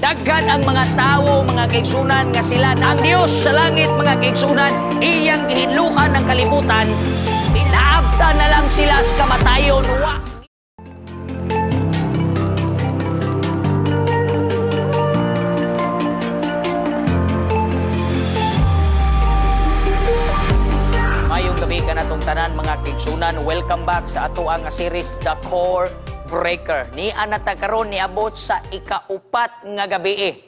Daghan ang mga tao, mga kaigsunan, nga sila na ang Diyos sa langit, mga kaigsunan, iyang gihiluan ng kalibutan, pinaabta na lang sila sa kamatayon. Wa. Mayong gabi ka na tanan, mga kaigsunan. Welcome back sa ato ang series The Core breaker. Ni anata karon Abot sa ikaupat nga gabi.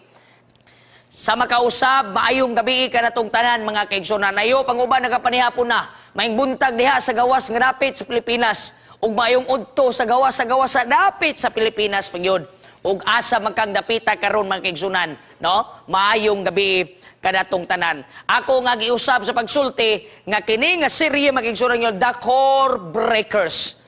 Sa makausab, maayong gabi ka na tong tanan mga kaigsona. Nayo, panguban nagapanihapon na. Maing buntag diha sa gawas nga dapit sa Pilipinas. Ug maayong udto sa gawas sa gawas sa dapit sa Pilipinas pagyod. Ug asa magkagdapita karon mga kaigsunan, no? Maayong gabi kanatong tanan. Ako nga giusab sa pagsulti nga kini nga serye mga The Core Breakers.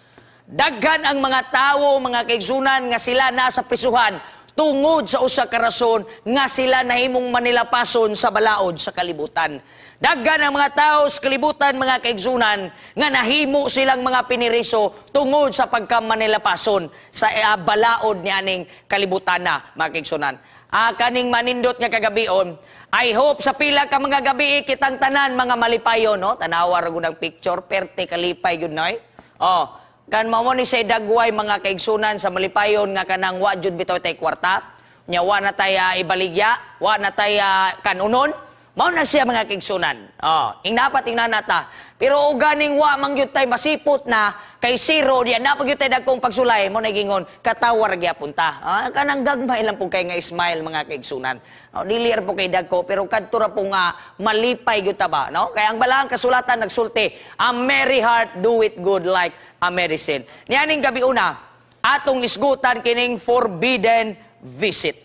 Daghan ang mga tawo, mga kaigsunan nga sila nasa prisuhan tungod sa usa ka rason nga sila nahimong manilapason sa balaod sa kalibutan. Daghan ang mga tao sa kalibutan, mga kaigsunan, nga nahimo silang mga piniriso tungod sa pagka pagkamanilapason sa uh, balaod ni aning kalibutan na, mga kaigsunan. Ah, kaning manindot nga kagabion, I hope sa pila ka mga gabi kitang tanan mga malipayo no tanawa ra gud ang picture perte kalipay good night. Oh, Kan mao ni say dagway mga kaigsunan sa malipayon nga kanang wa jud bitaw tay kwarta. Nya wa na tay ah, ibaligya, wa na tay ah, kanunon. Mao na siya mga kaigsunan. Oh, ing dapat ing nanata. Ah. Pero uganing wa man tay masipot na kay zero diya na pag tay dagkong pagsulay mo nagingon katawar gyapon punta. Ah, kanang gagmay lang po kay nga smile mga kaigsunan. Oh, dilir po kay dagko pero kadto ra po nga malipay gyud ta ba, no? Kay ang balang kasulatan nagsulti, a merry heart do it good like a medicine. Nianing gabi una, atong isgutan kining forbidden visit.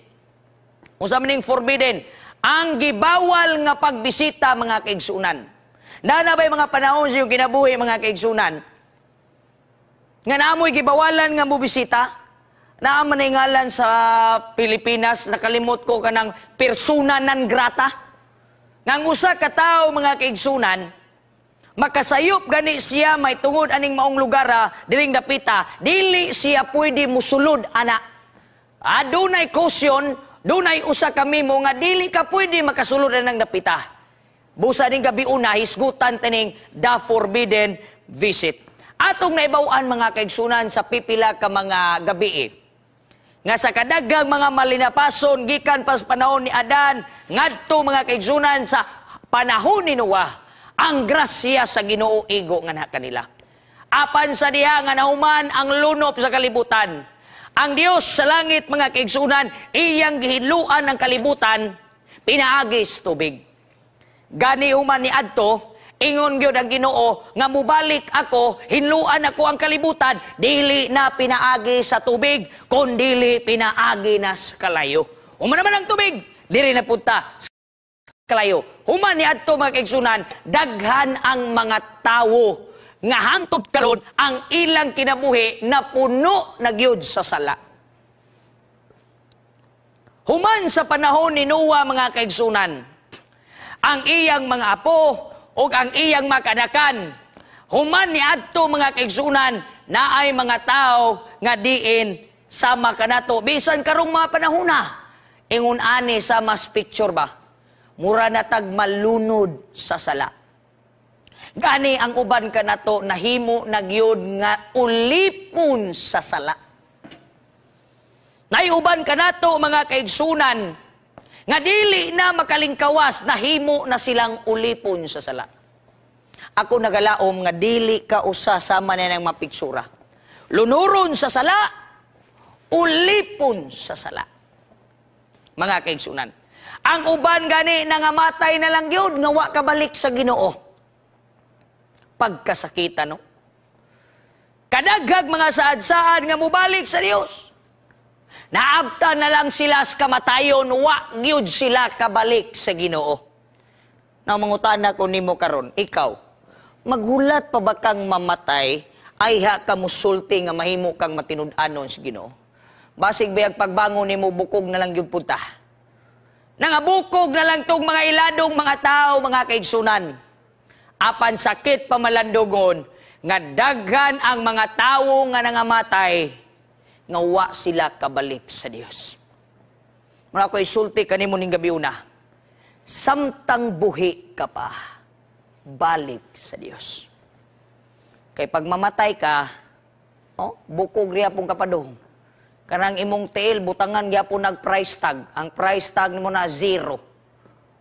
Unsa man ning forbidden? Ang gibawal nga pagbisita mga kaigsunan. Nana bay mga panahon sa kinabuhi mga kaigsunan nga naamoy gibawalan nga mubisita naa maningalan sa Pilipinas nakalimot ko ka kanang persona non grata ngang usa ka tawo mga kaigsunan makasayop gani siya may tungod aning maong lugar diring dapita dili siya pwede musulod ana adunay ah, caution dunay usa kami mo nga dili ka pwede makasulod ng dapita busa ning gabi una hisgutan tining the forbidden visit atong naibaw-an mga kaigsunan sa pipila ka mga gabi eh. nga sa kadagang mga malinapason gikan pas panahon ni Adan ngadto mga kaigsunan sa panahon ni Noah ang grasya sa Ginoo igo nga na kanila. Apan sa diha nga nauman ang lunop sa kalibutan. Ang Dios sa langit mga kaigsunan iyang gihiluan ang kalibutan pinaagis tubig. Gani human ni adto ingon gyud ang Ginoo nga mubalik ako hinluan ako ang kalibutan dili na pinaagi sa tubig kun pinaagi na sa kalayo. Uma naman ang tubig diri na punta kalayo. Human ni ato mga kaigsunan, daghan ang mga tawo nga hangtod karon ang ilang kinabuhi na puno nagyud sa sala. Human sa panahon ni Noah mga kaigsunan, ang iyang mga apo o ang iyang makanakan, human ni ato mga kaigsunan na ay mga tao nga diin sama kanato bisan karong mga panahona ingon ani sa mas picture ba mura na tag malunod sa sala. Gani ang uban ka na to, nahimo nagyod nga ulipon sa sala. Naiuban ka na to, mga kaigsunan, nga dili na makalingkawas, nahimo na silang ulipon sa sala. Ako nagalaom nga dili ka usa sama na ng mapiksura. Lunuron sa sala, ulipon sa sala. Mga kaigsunan, ang uban gani nangamatay na lang gyud nga wa kabalik sa Ginoo. Pagkasakitan no. Kadaghag mga saad-saad nga mubalik sa Dios. Naabta na lang sila sa kamatayon, wa gyud sila kabalik sa Ginoo. Na mangutana ko nimo karon, ikaw maghulat pa ba kang mamatay ay ha ka musulti nga mahimo kang matinud-anon sa Ginoo? Basig bayag pagbangon nimo bukog na lang gyud punta Nangabukog na lang tong mga iladong mga tao, mga kaigsunan. Apan sakit pamalandogon, nga daghan ang mga tao nga nangamatay, nga wa sila kabalik sa Dios. Muna ko isulti kanimo ning gabi una. Samtang buhi ka pa, balik sa Dios. Kay pagmamatay ka, oh, bukog riya pong kapadong Kanang imong tail, butangan gyapon nag price tag. Ang price tag nimo na zero.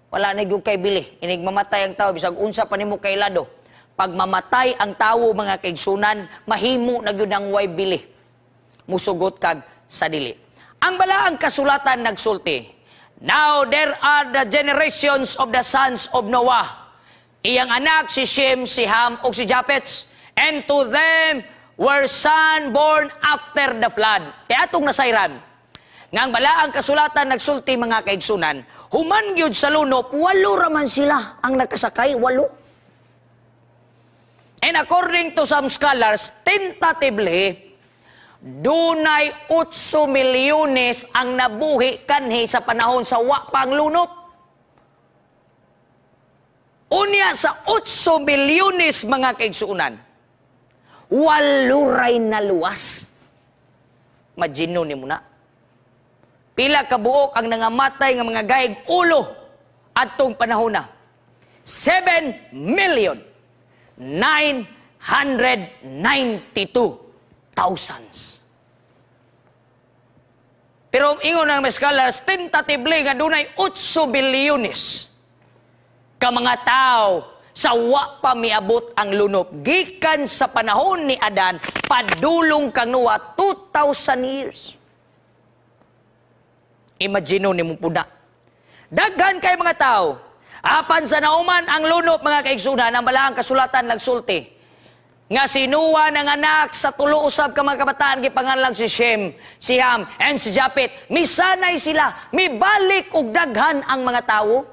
Wala na gyud kay bili. Inig mamatay ang tawo bisag unsa pa nimo kay lado. Pag mamatay ang tawo mga kaigsunan, mahimo na gyud ang way bili. Musugot kag sa dili. Ang balaang kasulatan nagsulti. Now there are the generations of the sons of Noah. Iyang anak si Shem, si Ham, o si Japheth. And to them were son born after the flood. Kaya atong nasayran, ngang bala ang kasulatan nagsulti mga kaigsunan, human gyud sa lunop, walo raman sila ang nakasakay, walo. And according to some scholars, tentatively, dunay utso milyones ang nabuhi kanhi sa panahon sa wa pang lunop. Unya sa utso milyones mga kaigsunan waluray na luwas. Majino ni muna. Pila kabuok ang nangamatay ng mga gaig ulo atong panahon na. 7 million 992 thousands. Pero ingon ng scholars, tentatively nga dunay 8 bilyones ka mga tao sawa pa miabot ang lunop gikan sa panahon ni Adan padulong kang Noah 2000 years imagine ni mong puna daghan kay mga tao apan sa nauman ang lunop mga kaigsunan ang balaang kasulatan nagsulti nga sinuwa ng anak sa tulo usab ka mga kabataan gipangalang si Shem, si Ham, and si Japet. Misanay sila, mibalik og daghan ang mga tawo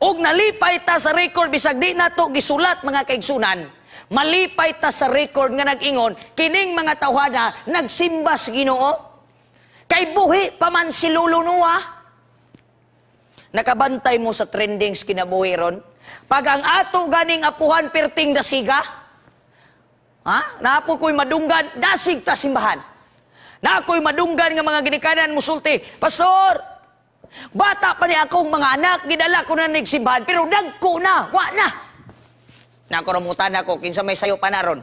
og nalipay ta sa record bisag di nato gisulat mga kaigsunan malipay ta sa record nga nag-ingon kining mga tawhana nagsimba sa Ginoo kay buhi pa man si Lulunua nakabantay mo sa trendings kinabuhi ron pag ang ato ganing apuhan perting dasiga ha naapo koy madunggan dasig ta simbahan na ako'y madunggan nga mga ginikanan musulti pastor Bata pa niya akong mga anak, gidala ko na nagsimbahan, pero dagko na, wa na. Nakurumutan ako, kinsa may sayo pa na ron.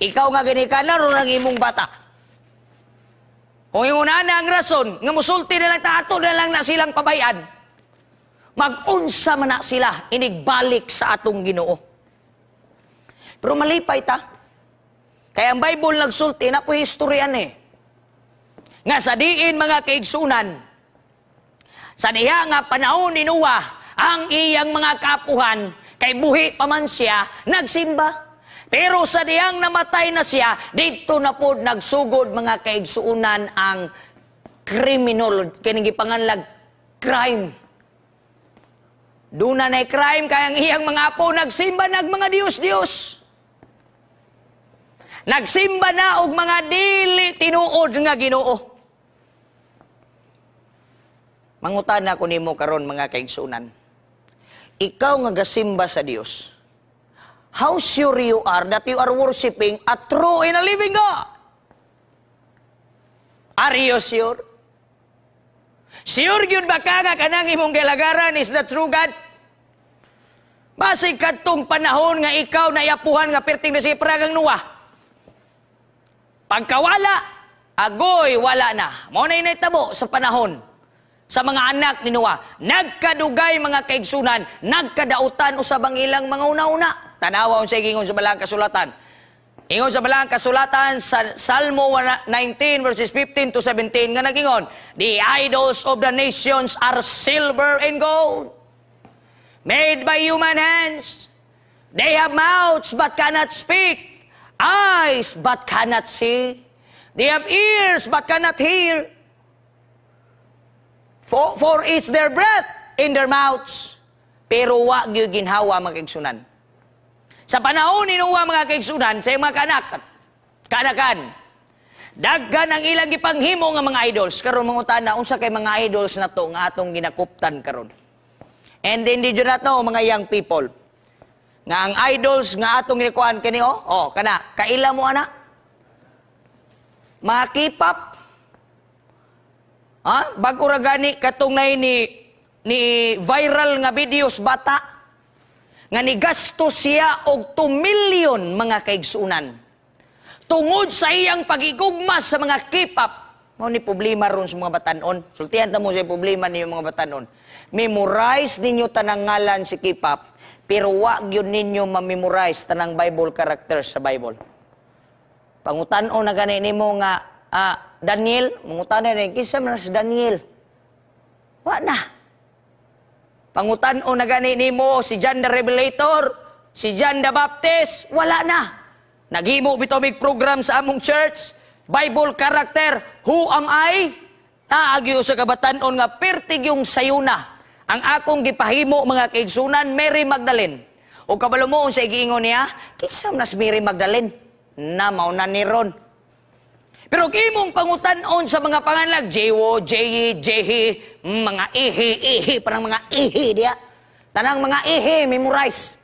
Ikaw nga ginika na ron ang imong bata. Kung yung una na ang rason, nga musulti na lang taato na lang na silang pabayan, magunsa man na sila, inigbalik sa atong ginoo. Pero malipay ta. Kaya ang Bible nagsulti na po historian eh. Nga sa diin mga kaigsunan, sa diha nga panahon ni Noah, ang iyang mga kapuhan, kay buhi pa man siya, nagsimba. Pero sa diyang namatay na siya, dito na po nagsugod mga kaigsuunan ang criminal, kinigipanganlag crime. Doon na na'y crime, kaya ang iyang mga apo nagsimba ng mga Diyos-Diyos. Nagsimba na og mga dili tinuod nga ginoo. Mangutana ko nimo karon mga kaigsunan. Ikaw nga gasimba sa Dios. How sure you are that you are worshiping a true and a living God? Are you sure? Sure yun ba ka nga kanang imong kilagaran is the true God? Basig kadtong panahon nga ikaw na iapuhan nga perting na si Pragang Nuwa. Pagkawala, agoy, wala na. Muna inay tabo sa panahon sa mga anak ni Noah. Nagkadugay mga kaigsunan, nagkadautan usab ang ilang mga una-una. Tanawa unsa gingon sa balang kasulatan. Ingon sa balang kasulatan sa Salmo 19 verses 15 to 17 nga nagingon, The idols of the nations are silver and gold, made by human hands. They have mouths but cannot speak, eyes but cannot see. They have ears but cannot hear. For, for is their breath in their mouths. Pero wa gyud ginhawa mga kaigsunan. Sa panahon inuwa mga kaigsunan sa mga kanak kanakan. Daghan ang ilang ipanghimo ng mga idols karon mangutan na unsa kay mga idols na to nga atong ginakuptan karon. And then did you not know, mga young people nga ang idols nga atong ginikuan kini oh, oh kana kaila mo ana? Mga K-pop Ha? Bago ra gani katong na ni ni viral nga videos bata nga ni gasto siya og 2 million mga kaigsunan. Tungod sa iyang pagigugma sa mga K-pop, mao ni problema ron sa mga batanon. Sultihan ta mo sa problema niyo mga batanon. Memorize ninyo tanang ngalan si K-pop, pero wa gyud ninyo ma-memorize tanang Bible characters sa Bible. Pangutan-o na gani nimo nga uh, Daniel, mangutana rin, kisa man si Daniel. Wa na. Pangutan o na gani ni mo, si John the Revelator, si John the Baptist, wala na. Nagimo bitomig program sa among church, Bible character, who am I? Naagyo sa kabatanon nga pertig yung sayuna. Ang akong gipahimo mga kaigsunan, Mary Magdalene. O kabalo mo sa igiingon niya, kinsa si Mary Magdalene? Na mauna ni Ron. Pero imong pangutan-on sa mga panganlag, Jewo, Jeyi, Jehi, mga ihi, ihi, parang mga ihi dia. Tanang mga ihi, memorize.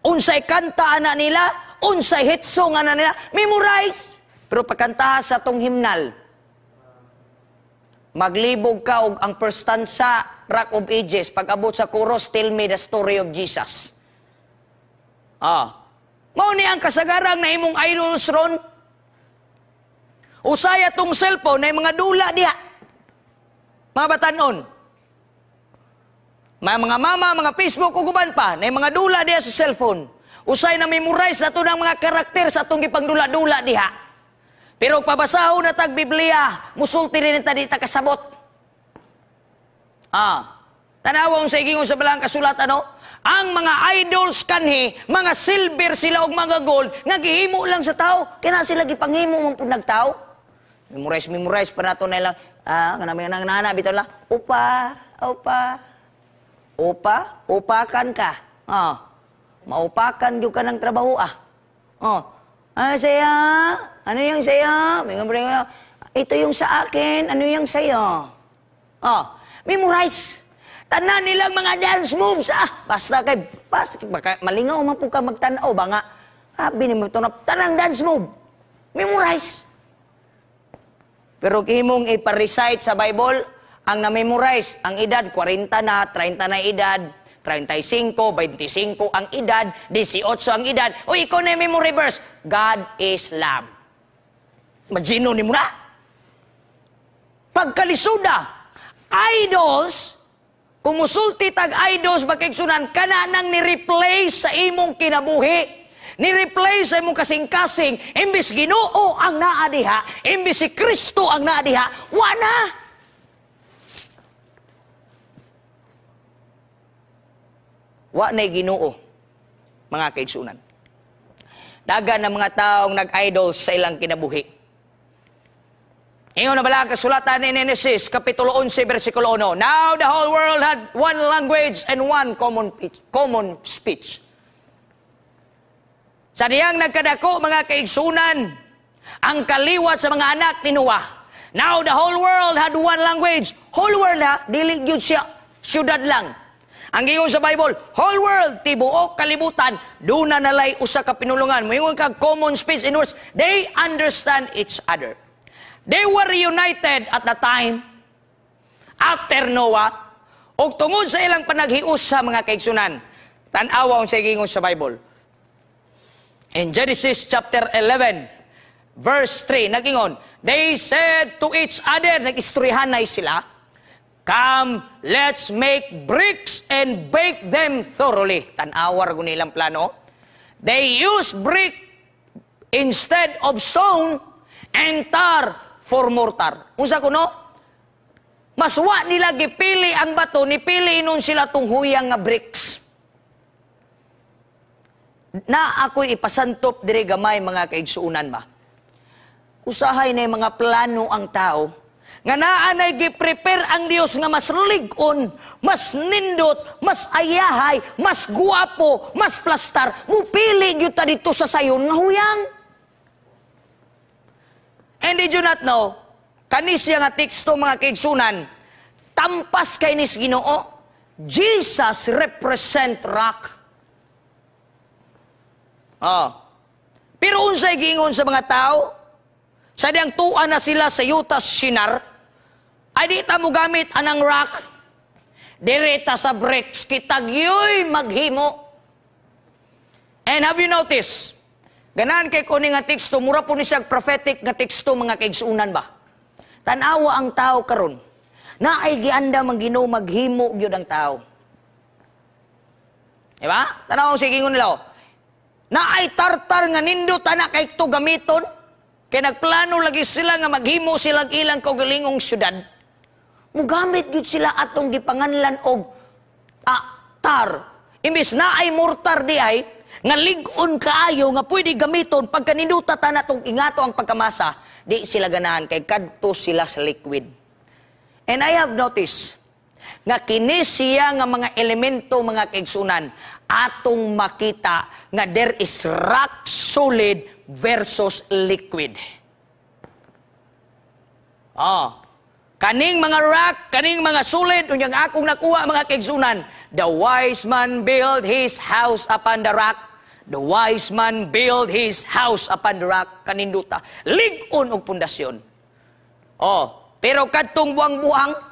Unsay kanta ana nila, unsay hit song ana nila, memorize. Pero pagkanta sa tong himnal, maglibog ka og ang first stanza, Rock of Ages, pag-abot sa chorus, tell me the story of Jesus. Ah, Mao ni ang kasagarang na imong idols ron, Usaya tong cellphone ay mga dula diha. Mga batanon. May mga mama, mga Facebook ug uban pa na mga dula diha sa cellphone. Usay na memorize nato ng mga karakter sa atong gipangdula-dula diha. Pero pabasahon na tag Biblia, musulti rin ta dita kasabot. Ah. Tanawong sa igingon sa balang kasulat ano? Ang mga idols kanhi, mga silver sila og mga gold, nagihimo lang sa tao, kaya sila gipangimo mong punagtao memorize, memorize pa nato na ilang, ah, kanami nang nana, betul lah. upa, upa, upa, upakan ka. Oh, maupakan yung ka ng trabaho ah. Oh, ano saya? Ano yung saya? May nga ito yung sa akin, ano yung sa'yo? Oh, ah, memorize. Tanan nilang mga dance moves. Ah, basta kay, basta kay, baka, malingaw man magtanaw banga. nga? ni mo, tanang dance move. Memorize. Pero ipa-recite sa Bible, ang na-memorize, ang edad, 40 na, 30 na edad, 35, 25 ang edad, 18 ang edad. O ikaw na yung memory verse, God is love. Magino ni mo na. Pagkalisuda, idols, kumusulti tag idols, bakit kana nang ni-replace sa imong kinabuhi, Ni-replace sa mong kasing-kasing, imbis ginoo ang naadiha, imbis si Kristo ang naadiha, wana! Wa na'y ginoo, mga kaigsunan. Daga ng mga taong nag-idol sa ilang kinabuhi. Ingon na bala kasulatan in Genesis, Kapitulo 11, versikulo 1. Now the whole world had one language and one common, speech. common speech. Sa diyang nagkadako mga kaigsunan, ang kaliwat sa mga anak ni Noah. Now the whole world had one language. Whole world ha, dili gyud siya syudad lang. Ang giingon sa Bible, whole world tibuok kalibutan, duna nalay usa ka pinulungan. Moingon kag common speech in words, they understand each other. They were reunited at the time after Noah ug tungod sa ilang panaghius sa mga kaigsunan. tan ang giingon sa Bible. In Genesis chapter 11, verse 3, nagingon, They said to each other, nag na sila, Come, let's make bricks and bake them thoroughly. Tanawar ko nilang plano. They use brick instead of stone and tar for mortar. Unsa ko no? Maswa nila gipili ang bato, ni pili nun sila tung huyang nga bricks na ako'y ipasantop dire gamay mga kaigsuunan ma. Usahay na mga plano ang tao, nga naanay gi-prepare ang Dios nga mas ligon, mas nindot, mas ayahay, mas guapo, mas plastar, mupili gyud ta dito sa sayon nga huyang. And did you not know, kanisya nga teksto mga kaigsunan, tampas kay nis Ginoo, Jesus represent rock. Oh. Pero unsay gingon sa mga tao, sa diyang tuwa na sila sa yuta sinar, ay di ta mo gamit anang rock, direta sa bricks, kitagyoy maghimo. And have you noticed, ganaan kay kuning nga teksto, mura po ni siyang prophetic nga teksto mga kaigsunan ba? Tanawa ang tao karon na ay gianda mang Ginoo maghimo gyud ang tao. Di ba? Tanaw sige ngon nila. Oh na ay tartar nga nindo tanak kay to gamiton kay nagplano lagi sila nga maghimo silang ilang kaugalingong syudad mugamit gyud sila atong gipanganlan og ah, tar imbis na ay mortar di ay nga ligon kaayo nga pwede gamiton pagka ta na tong ingato ang pagkamasa di sila ganahan kay kadto sila sa liquid and i have noticed nga kini siya nga mga elemento mga kaigsunan atong makita nga there is rock solid versus liquid. Oh, Kaning mga rock, kaning mga solid, unyang akong nakuha mga kaigsunan. The wise man build his house upon the rock. The wise man build his house upon the rock. Kaninduta. Ligon og pundasyon. Oh, pero kadtong buang-buang,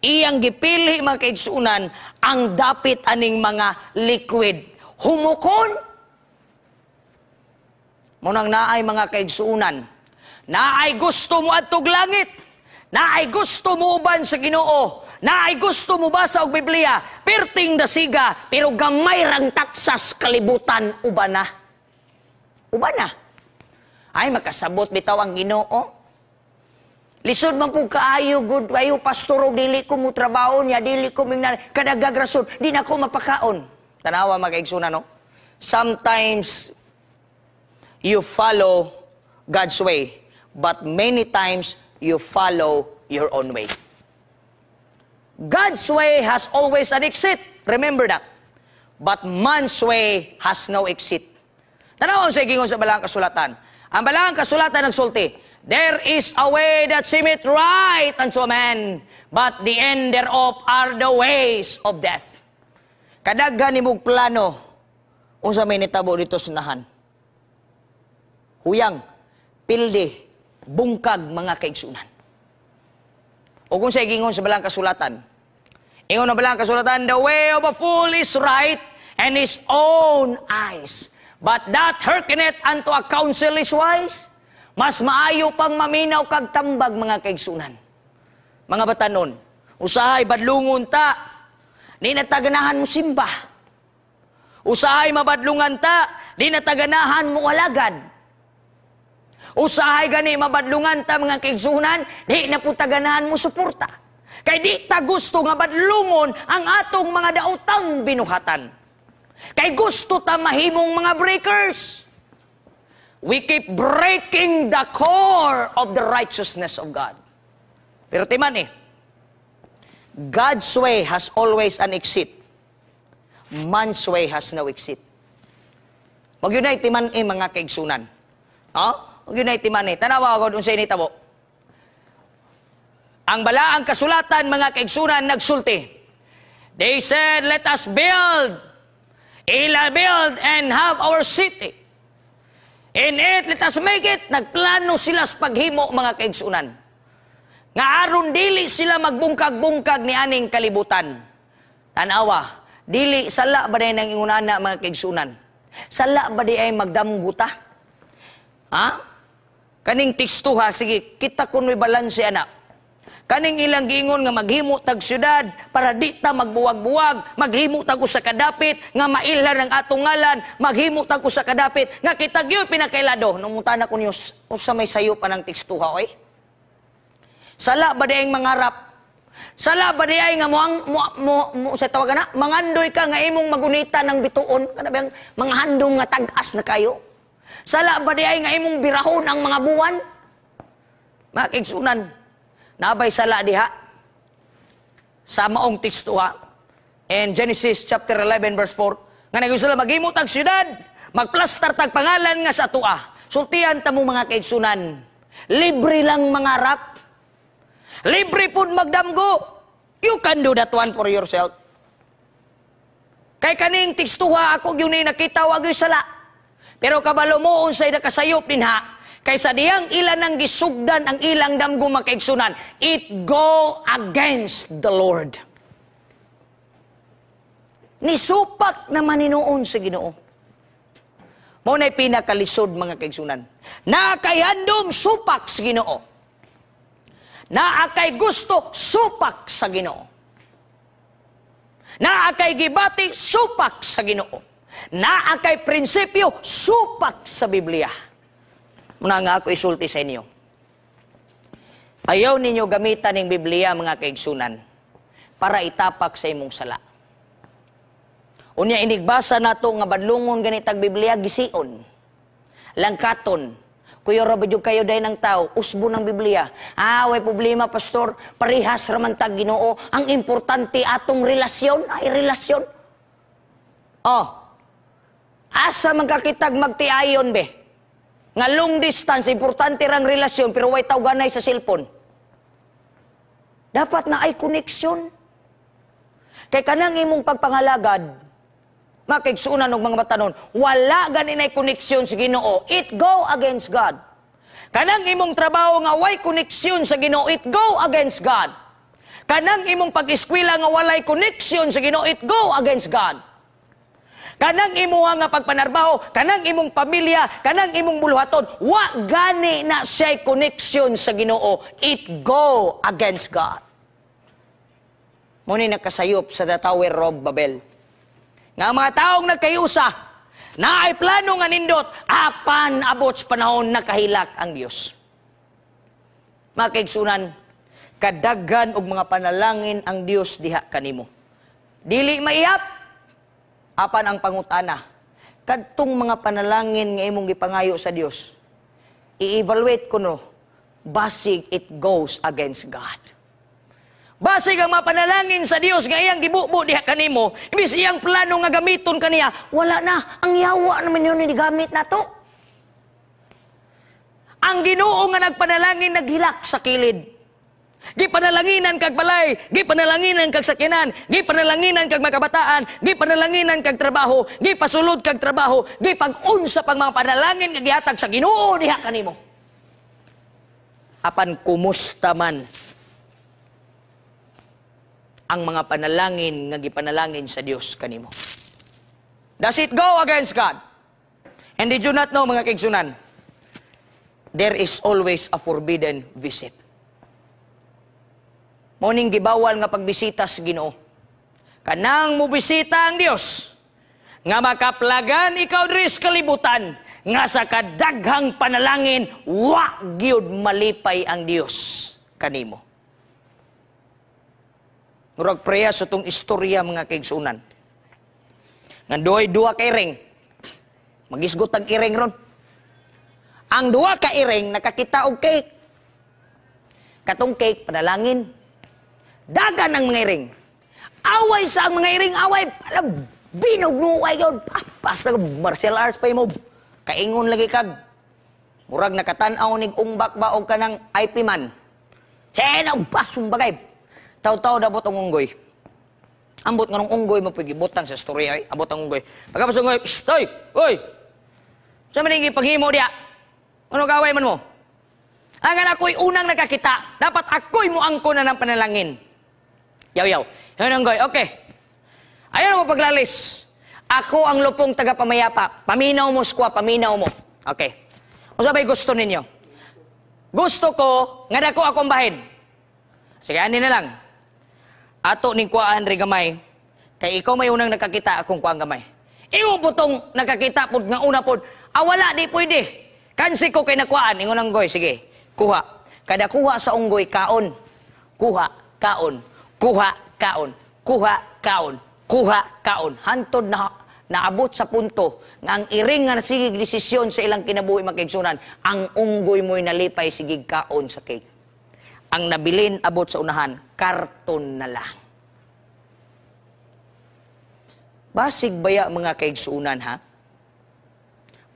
Iyang gipili mga kaigsunan ang dapit aning mga liquid. Humukon. Munang naay mga kaigsunan. Naay gusto mo at langit, Naay gusto mo uban sa ginoo. Naay gusto mo basa og Biblia. Pirting dasiga. Pero gamay rang taksas kalibutan uban na. Uban na. Ay, makasabot bitaw ang ginoo. Lisod man po kaayo, good kayo, pastoro, oh, dili ko mo trabaho niya, dili ko ming kadagag rason, di na ko mapakaon. Tanawa magkaigsuna, no? Sometimes, you follow God's way, but many times, you follow your own way. God's way has always an exit. Remember that. But man's way has no exit. Tanawa sa gingon sa balang kasulatan. Ang balang kasulatan ng sulti, There is a way that seemeth right unto a man, but the end thereof are the ways of death. Kadaghan imong plano unsa may nitabo dito sunahan. Huyang, pilde, bungkag mga kaigsunan. O kung sa gingon sa balang kasulatan, ingon na balang kasulatan, the way of a fool is right and his own eyes, but that hearkeneth unto a counsel is wise. Mas maayo pang maminaw kag tambag mga kaigsunan. Mga batanon, usahay badlungon ta, ni nataganahan mo simba. Usahay mabadlungan ta, di nataganahan mo alagad. Usahay gani mabadlungan ta mga kaigsunan, di naputaganahan mo suporta. Kay di ta gusto nga badlungon ang atong mga daotang binuhatan. Kay gusto ta mahimong mga breakers. We keep breaking the core of the righteousness of God. Pero timan eh, God's way has always an exit. Man's way has no exit. Mag-unite man eh mga kaigsunan. No? Mag-unite man eh. Tanawa ako dun sa initabo. Ang balaang kasulatan mga kaigsunan nagsulti. They said, let us build, ila build and have our city. In it, let us make it. Nagplano sila sa paghimo mga kaigsunan. Nga aron dili sila magbungkag-bungkag ni aning kalibutan. Tanawa, dili sala ba day nang ingunana mga kaigsunan? Sala ba day ay magdamguta? Ha? Kaning tekstuha, sige, kita kuno'y balanse anak. Kaning ilang gingon nga maghimo tag syudad para di ta magbuwag-buwag, maghimo tag sa kadapit nga mailhan ang atong ngalan, maghimo tag sa kadapit nga kita gyud pinakailado. Numutana ko niyo sa may sayo pa ng tekstuha oy. Sala ba dayang mangarap? Sala ba dayay nga moang mo, mo, mo, sa tawagan na mangandoy ka nga imong magunita ng bituon kana bang mga handom nga tag-as na kayo. Sala ba dayay nga imong birahon ang mga buwan? Makigsunan, Nabay sala diha. Sa maong tekstuha. In Genesis chapter 11 verse 4. Nga nagisula magimot ang syudad. Magplastar tag pangalan nga sa tua. Sultian ta mo mga kaigsunan. Libre lang mga rap Libre pud magdamgo. You can do that one for yourself. Kay kaning tekstuha ako yun nakita wag sala. Pero kabalo mo unsay nakasayop din ha. Kaysa diyang ilan ang gisugdan ang ilang damgo makaigsunan. It go against the Lord. ni supak na maninoon sa ginoo. Mo na'y pinakalisod mga kaigsunan. Nakayandom supak sa ginoo. Naakay gusto supak sa ginoo. Naakay gibati supak sa ginoo. Naakay prinsipyo supak sa Biblia. Muna nga ako isulti sa inyo. Ayaw ninyo gamitan ng Biblia, mga kaigsunan, para itapak sa imong sala. Unya inigbasa nato nga badlungon ganitag Biblia gisiun. Langkaton. Kuya Robert kayo dahil ng tao, usbo ng Biblia. Ah, way problema, pastor. Parihas raman tag Ginoo. Ang importante atong relasyon ay relasyon. Oh. Asa man magtiayon be? Nga long distance, importante rang relasyon, pero way tawganay sa cellphone. Dapat na ay connection. Kay kanang imong pagpangalagad, makigsunan og mga matanon, wala ganin ay connection sa Ginoo. It go against God. Kanang imong trabaho nga way connection sa Ginoo, it go against God. Kanang imong pag-eskwela nga walay connection sa Ginoo, it go against God. Kanang imuha nga pagpanarbaho, kanang imong pamilya, kanang imong buluhaton, wa gani na siya'y connection sa Ginoo. It go against God. Muna nakasayop sa The Tower Rob Babel. Nga mga taong nagkayusa, na ay plano nga nindot, apan abot sa panahon nakahilak ang Diyos. Mga kaigsunan, kadagan og mga panalangin ang Dios diha kanimo. Dili maiyap, apan ang pangutana kadtong mga panalangin nga imong gipangayo sa Dios i-evaluate ko no basig it goes against God basig ang mga panalangin sa Dios nga iyang gibubo diha kanimo imbis iyang plano nga gamiton kaniya wala na ang yawa naman yun ni gamit nato ang Ginoo nga nagpanalangin naghilak sa kilid Gipanalanginan kag balay, gipanalanginan kag sakyanan, gipanalanginan kag makabataan, gipanalanginan kag trabaho, gipasulod kag trabaho, gipag-unsa pang mga panalangin nga gihatag sa Ginoo diha kanimo. Apan kumusta man ang mga panalangin nga gipanalangin sa Dios kanimo. Does it go against God? And did you not know, mga kigsunan, there is always a forbidden visit. Morning gibawal nga pagbisita sa Ginoo. Kanang mubisita ang Dios nga makaplagan ikaw diri sa kalibutan nga sa kadaghang panalangin wa gyud malipay ang Dios kanimo. Murag preya sa tung istorya mga kaigsunan. Nga duay duha ka ireng. Magisgot ang iring ron. Ang duha ka ireng nakakita og cake. Katong cake panalangin dagan ng mga iring. Away sa mga iring, away. Alam, binog nuway yun. Papas na martial arts pa mo. Kaingon lagi kag. Murag nakatanaw ni ungbak ba o ka ng IP man. Sena, eh, basong bagay. Tau-tau dabot ang unggoy. Ambot nga ng unggoy, mapagibutang sa story. Ay. Abot ang unggoy. Pagkapos unggoy, psst, oy, oy. Sa maninggi, paghimo diya. Ano gaway man mo? Ang anak ko'y unang nakakita, dapat ako'y muangko na ng panalangin. Yaw-yaw. Yun ang goy. Okay. Ayun ang paglalis. Ako ang lupong tagapamayapa. Paminaw mo, skwa. Paminaw mo. Okay. O sabay gusto ninyo? Gusto ko, nga dako akong bahin. Sige, ani na lang. Ato ning kuha, ri gamay. Kay ikaw may unang nakakita akong kuang gamay. Iyo tong nakakita pud nga una pud. Awala ah, di pwede. Kansi ko kay nakuan ingon ang goy sige. Kuha. Kada kuha sa unggoy kaon. Kuha kaon. Kuha, kaon. Kuha, kaon. Kuha, kaon. Hantod na naabot sa punto nga ang iring nga nasigig desisyon sa ilang kinabuhi makigsunan, ang unggoy mo'y nalipay sigig kaon sa cake. Ang nabilin abot sa unahan, karton na lang. Basig baya mga kaigsunan ha?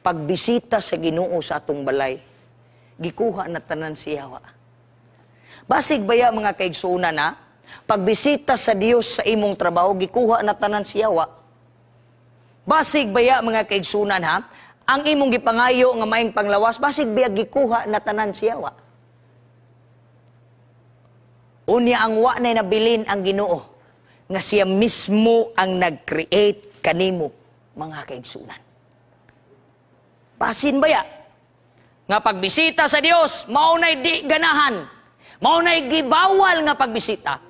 Pagbisita sa ginoo sa atong balay, gikuha na tanan siyawa. Basig baya mga kaigsunan ha? Pagbisita sa Dios sa imong trabaho, gikuha na tanan siyawa. Basig baya mga kaigsunan ha, ang imong gipangayo nga maing panglawas, basig baya gikuha na tanan siyawa. Unya ang wa na nabilin ang Ginoo nga siya mismo ang nag-create kanimo mga kaigsunan. Basin baya nga pagbisita sa Dios mao di ganahan mao gibawal nga pagbisita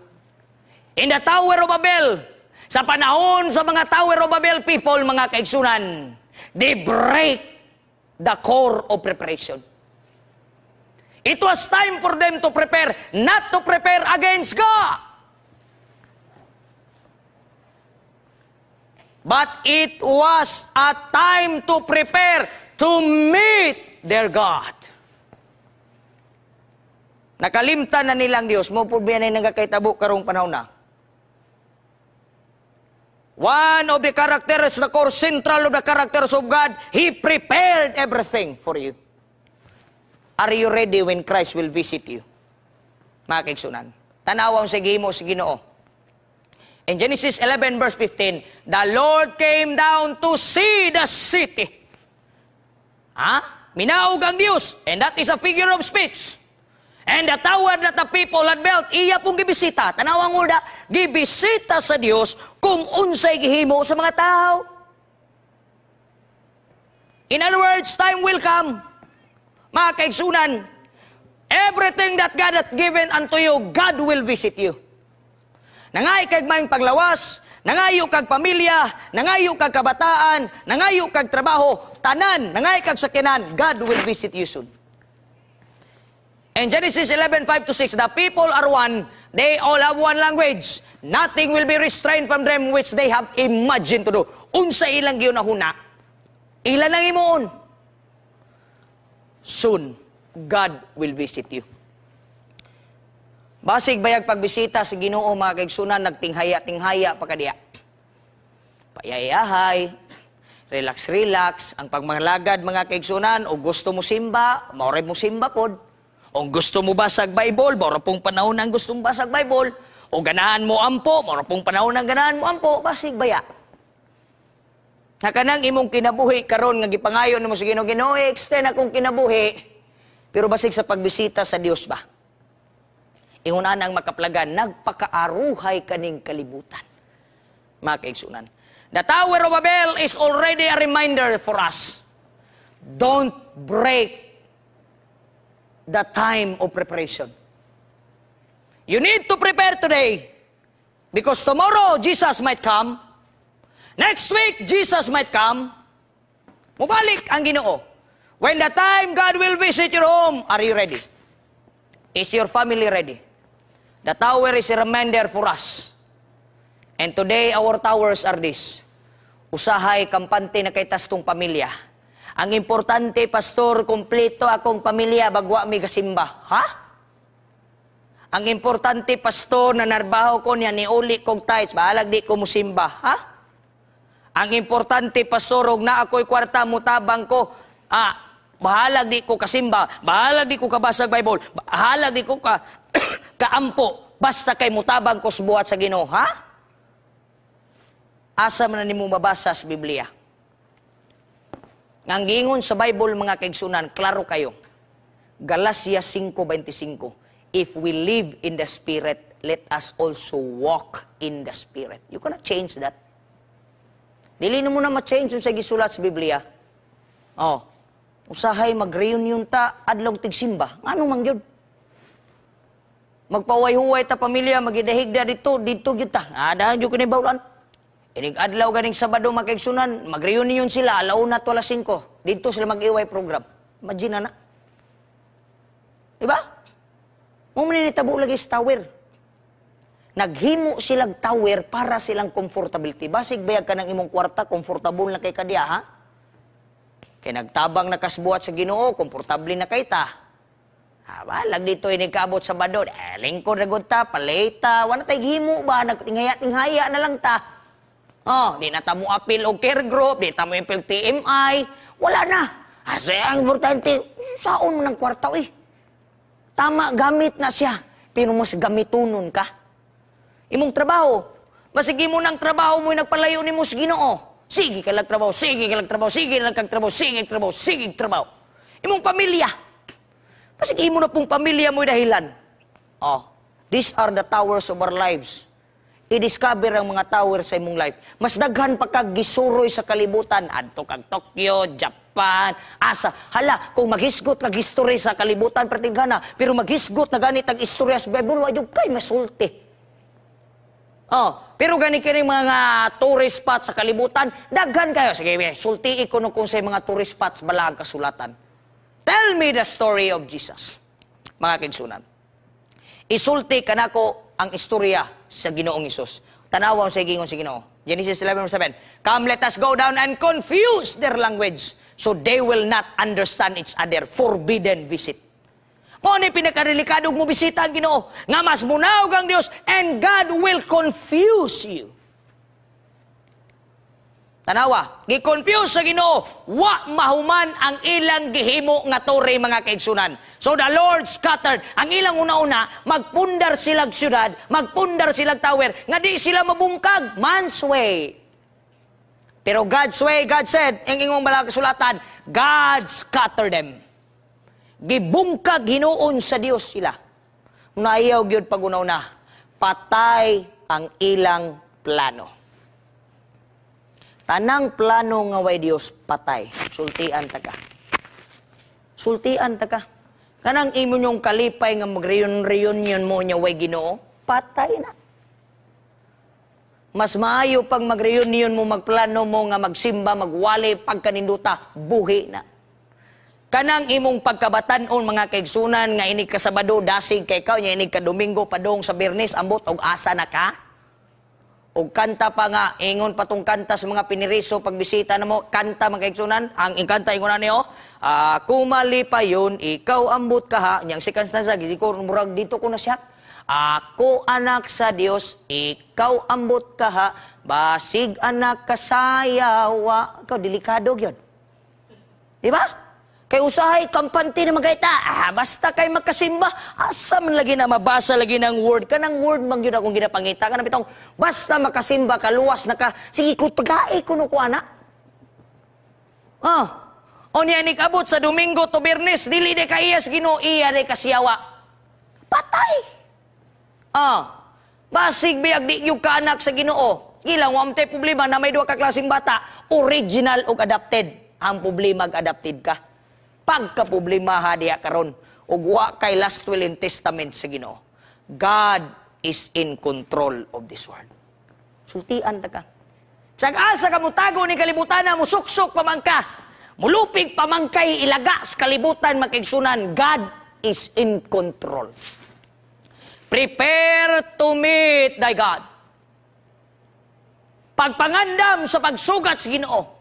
In the Tower of Babel, sa panahon sa mga Tower of Babel people, mga kaigsunan, they break the core of preparation. It was time for them to prepare, not to prepare against God. But it was a time to prepare to meet their God. Nakalimtan na nilang Diyos, mo po biyanay karong panahon na. One of the characters, the core central of the characters of God, He prepared everything for you. Are you ready when Christ will visit you? Mga kaigsunan, tanawang sa gimo sa ginoo. In Genesis 11 verse 15, The Lord came down to see the city. Ha? Ah, Minaog ang Diyos. And that is a figure of speech. And the tower that the people had built, iya pong gibisita. Tanawang una, ah, gibisita sa Dios kung unsay gihimo sa mga tao. In other words, time will come, mga kaigsunan, everything that God hath given unto you, God will visit you. Nangay kag maing paglawas, nangayo kag pamilya, nangayo kag kabataan, nangayo kag trabaho, tanan, nangay kag sakinan, God will visit you soon. In Genesis 11:5 to 6, the people are one, they all have one language. Nothing will be restrained from them which they have imagined to do. Unsa ilang giunahuna, Ila lang imoon. Soon, God will visit you. Basig bayag pagbisita sa Ginoo mga kaigsunan nagtinghaya-tinghaya pa kadiya. Payayahay, relax-relax ang pagmalagad mga kaigsunan o gusto mo simba, maure mo simba pod. O gusto mo ba sa Bible, moro pong panahon ang gusto mo ba sa Bible, o ganaan mo ampo, moro pong panahon ang ganaan mo ampo, basig baya. Na imong kinabuhi karon nga gipangayo nimo sa Ginoo, Ginoo, extend akong kinabuhi. Pero basig sa pagbisita sa Dios ba? Ingunan ang makaplagan, nagpakaaruhay kaning kalibutan. Mga kaigsunan. The Tower of Babel is already a reminder for us. Don't break the time of preparation. You need to prepare today because tomorrow Jesus might come. Next week, Jesus might come. Mubalik ang ginoo. When the time God will visit your home, are you ready? Is your family ready? The tower is a reminder for us. And today, our towers are this. Usahay kampante na kay tastong pamilya ang importante, pastor, kompleto akong pamilya, bagwa may kasimba. Ha? Ang importante, pastor, na narbaho ko niya, ni uli kong tights, baalag di ko musimba. Ha? Ang importante, pastor, na ako'y kwarta, mutabang ko, ah, bahalag di ko kasimba, bahalag di ko kabasag Bible, bahalag di ko ka, kaampo, basta kay mutabang ko subuhat sa ginoo, ha? Asa man na ni mo mabasa sa Biblia? Ngangingon sa Bible mga kaigsunan, klaro kayo. Galacia 5.25 If we live in the Spirit, let us also walk in the Spirit. You cannot change that. Dili na mo na ma-change yung sa gisulat sa Biblia. Oh, usahay mag-reunion ta adlong tigsimba. Ano man yun? Magpaway-huway ta pamilya, magidahigda dito, dito gyud ta. Ah, dahan jud kini bawlan. Inig adlaw ganing Sabado makigsunan, magreunion sila alauna at alas 5. Dito sila mag-iway program. Imagine na. Di ba? Mo maninitabo lagi sa tower. Naghimo silang tower para silang comfortability. Basig bayag ka ng imong kwarta, comfortable na kay kadiya, ha? Kay nagtabang nakasbuhat sa Ginoo, comfortable na kay ta. Aba, ah, lag dito inigkaabot sa badod. Eh, lingkod na ta, paleta. Wala tay himo ba? Nagtinghaya-tinghaya na lang ta. Oh, di na tamo apil o care group, di tamo apil TMI, wala na. Kasi ang importante, saon mo ng kwarta eh. Tama, gamit na siya. Pero mas gamitunon ka. Imong trabaho, masigi mo ng trabaho mo nagpalayo ni mo sa ginoo. Sige ka lang trabaho, sige ka lang trabaho, sige lang trabaho, sige trabaho, sige trabaho. Imong pamilya. Masigi mo na pong pamilya mo dahilan. Oh, these are the towers of our lives i-discover ang mga tower sa imong life. Mas daghan pa kag gisuroy sa kalibutan adto kag Tokyo, Japan, asa. Hala, kung maghisgot kag history sa kalibutan pertinghana, pero maghisgot na ganit ang istorya sa Bible, wa jud kay masulti. Oh, pero gani kini mga tourist spots sa kalibutan, daghan kayo. Sige, sulti ko no kung sa mga tourist spots bala ang kasulatan. Tell me the story of Jesus. Mga kinsunan. Isulti kanako ang istorya sa Ginoong Isus. Tanawaw sa gingon sa Ginoo. Genesis 11:7. Come let us go down and confuse their language so they will not understand each other. Forbidden visit. Mo ni pinakarilikadog mo bisita ang Ginoo. Nga mas munaw kang Dios and God will confuse you. Tanawa, gi-confuse sa Ginoo, wa mahuman ang ilang gihimo nga tore mga kaigsunan. So the Lord scattered ang ilang una-una, magpundar silag syudad, magpundar silag tower, nga di sila mabungkag, man's way. Pero God's way, God said, ang ingong malang kasulatan, God scattered them. Gibungkag hinuon sa Dios sila. Naiyaw gyud pag una-una, patay ang ilang plano. Tanang plano nga way Dios patay. Sultian taka. Sultian taka. Kanang imo nyong kalipay nga magreunion-reunion mo nya way Ginoo, patay na. Mas maayo pag magreunion mo magplano mo nga magsimba, magwali pagkaninduta, buhi na. Kanang imong pagkabatan on mga kaigsunan nga ini ka Sabado, dasig kay ka, nya inig ka Domingo, padong sa Birnis, ambot og asa na ka. O kanta pa nga ingon patong kanta sa mga piniriso pagbisita namo kanta mga kaigsunan ang inkanta ingon ani oh ah, uh, kumali pa yun ikaw ambot ka ha nyang second stanza gidi ko murag dito ko na siya ako anak sa Dios ikaw ambot ka ha basig anak kasayawa ikaw delikado gyud di ba Kay usahay kampante na magaita. Ah, basta kay magkasimba, asa man lagi na mabasa lagi ng word. Kanang word man yun akong ginapangita. Kanang bitong, basta makasimba, kaluwas na ka. Sige, kutagae ko no kuana. Ah, o niya ni kabut sa Domingo to Bernes, dili de ka kaiyas gino, iya de kasiyawa. Patay! Ah, basig biyag di yung kaanak sa ginoo. Gilang, wam tayo problema na may dua kaklasing bata, original o adapted. Ang problema, adapted ka pagkaproblemaha diha karon ug wa kay last will and testament sa Ginoo. God is in control of this world. Sultian ta ka. Sag asa ah, ka mutago ni kalibutan na musuksok pamangka. Mulupig pamangkay ilaga sa kalibutan makigsunan. God is in control. Prepare to meet thy God. Pagpangandam sa pagsugat sa Ginoo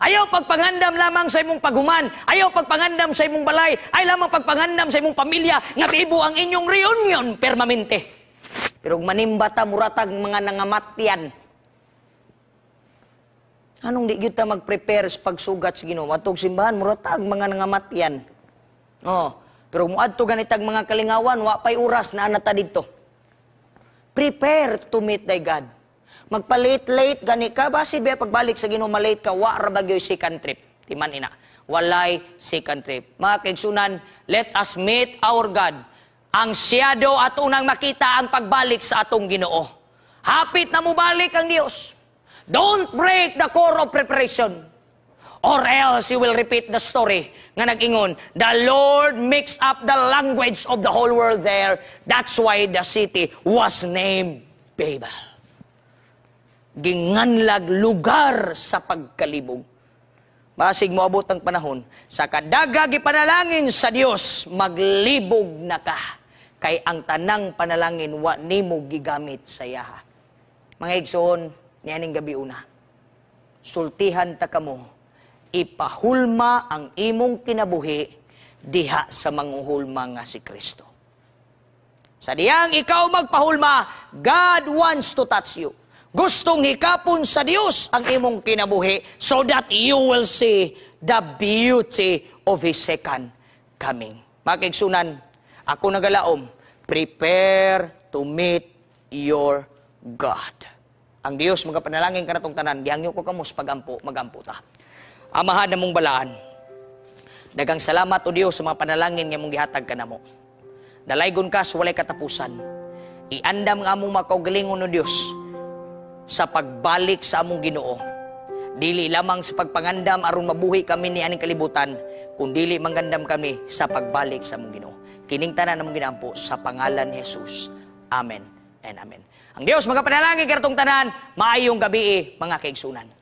Ayaw pagpangandam lamang sa imong paghuman. Ayaw pagpangandam sa imong balay. Ay lamang pagpangandam sa imong pamilya. Nga biibo ang inyong reunion permanente. Pero manimba ta muratag mga nangamatyan. Anong di kita mag-prepare sa pagsugat sa Ginoo? Atog simbahan muratag mga nangamatyan. Oh, pero muadto ganitag mga kalingawan wa pay oras na anata didto. Prepare to meet thy God. Magpalit-late gani ka ba si pagbalik sa Ginoo malate ka wa ra bagyoy second trip. Timan ina. Walay second trip. Mga kaigsunan, let us meet our God. Ang siyado at unang makita ang pagbalik sa atong Ginoo. Hapit na mubalik ang Dios. Don't break the core of preparation. Or else you will repeat the story nga nagingon, The Lord mixed up the language of the whole world there. That's why the city was named Babel ginganlag lugar sa pagkalibog. Basig moabot ang panahon, sa kadaga gipanalangin sa Dios, maglibog na ka. Kay ang tanang panalangin, wa nimo gigamit sa yaha. Mga igsoon, niyaning gabi una. Sultihan ta kamo, ipahulma ang imong kinabuhi, diha sa manguhulma nga si Kristo. Sa diyang ikaw magpahulma, God wants to touch you. Gustong hikapon sa Dios ang imong kinabuhi so that you will see the beauty of His second coming. Makigsunan, ako nagalaom, prepare to meet your God. Ang Dios mga panalangin ka natong tanan, dihangyo ko kamos pagampo, magampo ta. Amahan na mong balaan. Dagang salamat o Dios sa mga panalangin nga mong gihatag ka namo. Dalaygon ka walay katapusan. Iandam nga mong makaugalingon o Dios sa pagbalik sa among Ginoo. Dili lamang sa pagpangandam aron mabuhi kami ni aning kalibutan, kundili mangandam kami sa pagbalik sa among Ginoo. Kining tanan among ginampo sa pangalan ni Jesus. Amen and amen. Ang Dios magapanalangin kartong tanan, maayong gabi mga kaigsunan.